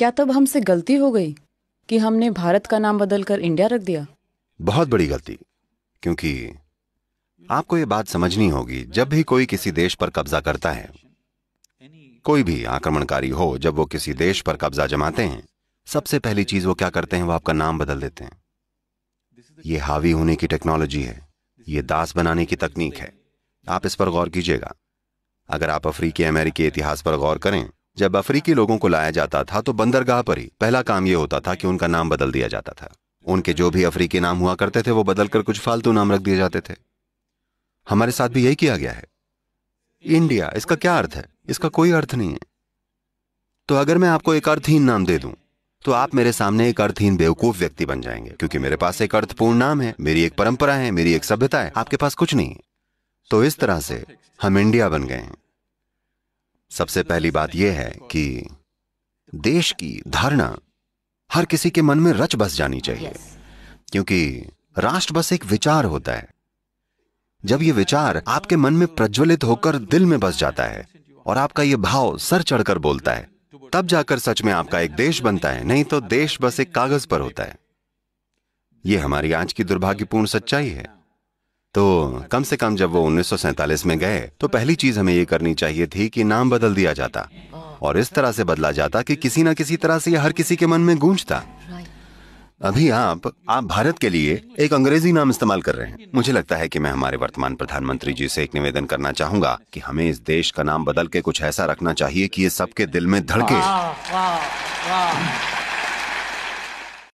क्या तब हमसे गलती हो गई कि हमने भारत का नाम बदलकर इंडिया रख दिया बहुत बड़ी गलती क्योंकि आपको यह बात समझनी होगी जब भी कोई किसी देश पर कब्जा करता है कोई भी आक्रमणकारी हो जब वो किसी देश पर कब्जा जमाते हैं सबसे पहली चीज वो क्या करते हैं वो आपका नाम बदल देते हैं ये हावी होने की टेक्नोलॉजी है ये दास बनाने की तकनीक है आप इस पर गौर कीजिएगा अगर आप अफ्रीकी अमेरिकी इतिहास पर गौर करें जब अफ्रीकी लोगों को लाया जाता था तो बंदरगाह पर ही पहला काम यह होता था कि उनका नाम बदल दिया जाता था उनके जो भी अफ्रीकी नाम हुआ करते थे वो बदलकर कुछ फालतू नाम रख दिए जाते थे हमारे साथ भी यही किया गया है इंडिया इसका क्या अर्थ है इसका कोई अर्थ नहीं है तो अगर मैं आपको एक अर्थहीन नाम दे दूं तो आप मेरे सामने एक अर्थहीन बेवकूफ व्यक्ति बन जाएंगे क्योंकि मेरे पास एक अर्थपूर्ण नाम है मेरी एक परंपरा है मेरी एक सभ्यता है आपके पास कुछ नहीं है तो इस तरह से हम इंडिया बन गए हैं सबसे पहली बात यह है कि देश की धारणा हर किसी के मन में रच बस जानी चाहिए क्योंकि राष्ट्र बस एक विचार होता है जब यह विचार आपके मन में प्रज्वलित होकर दिल में बस जाता है और आपका यह भाव सर चढ़कर बोलता है तब जाकर सच में आपका एक देश बनता है नहीं तो देश बस एक कागज पर होता है यह हमारी आज की दुर्भाग्यपूर्ण सच्चाई है तो कम से कम जब वो उन्नीस में गए तो पहली चीज हमें ये करनी चाहिए थी कि नाम बदल दिया जाता और इस तरह से बदला जाता कि किसी ना किसी तरह से यह हर किसी के मन में गूंजता अभी आप आप भारत के लिए एक अंग्रेजी नाम इस्तेमाल कर रहे हैं मुझे लगता है कि मैं हमारे वर्तमान प्रधानमंत्री जी से एक निवेदन करना चाहूंगा कि हमें इस देश का नाम बदल के कुछ ऐसा रखना चाहिए कि ये सबके दिल में धड़के वाँ, वाँ, वाँ।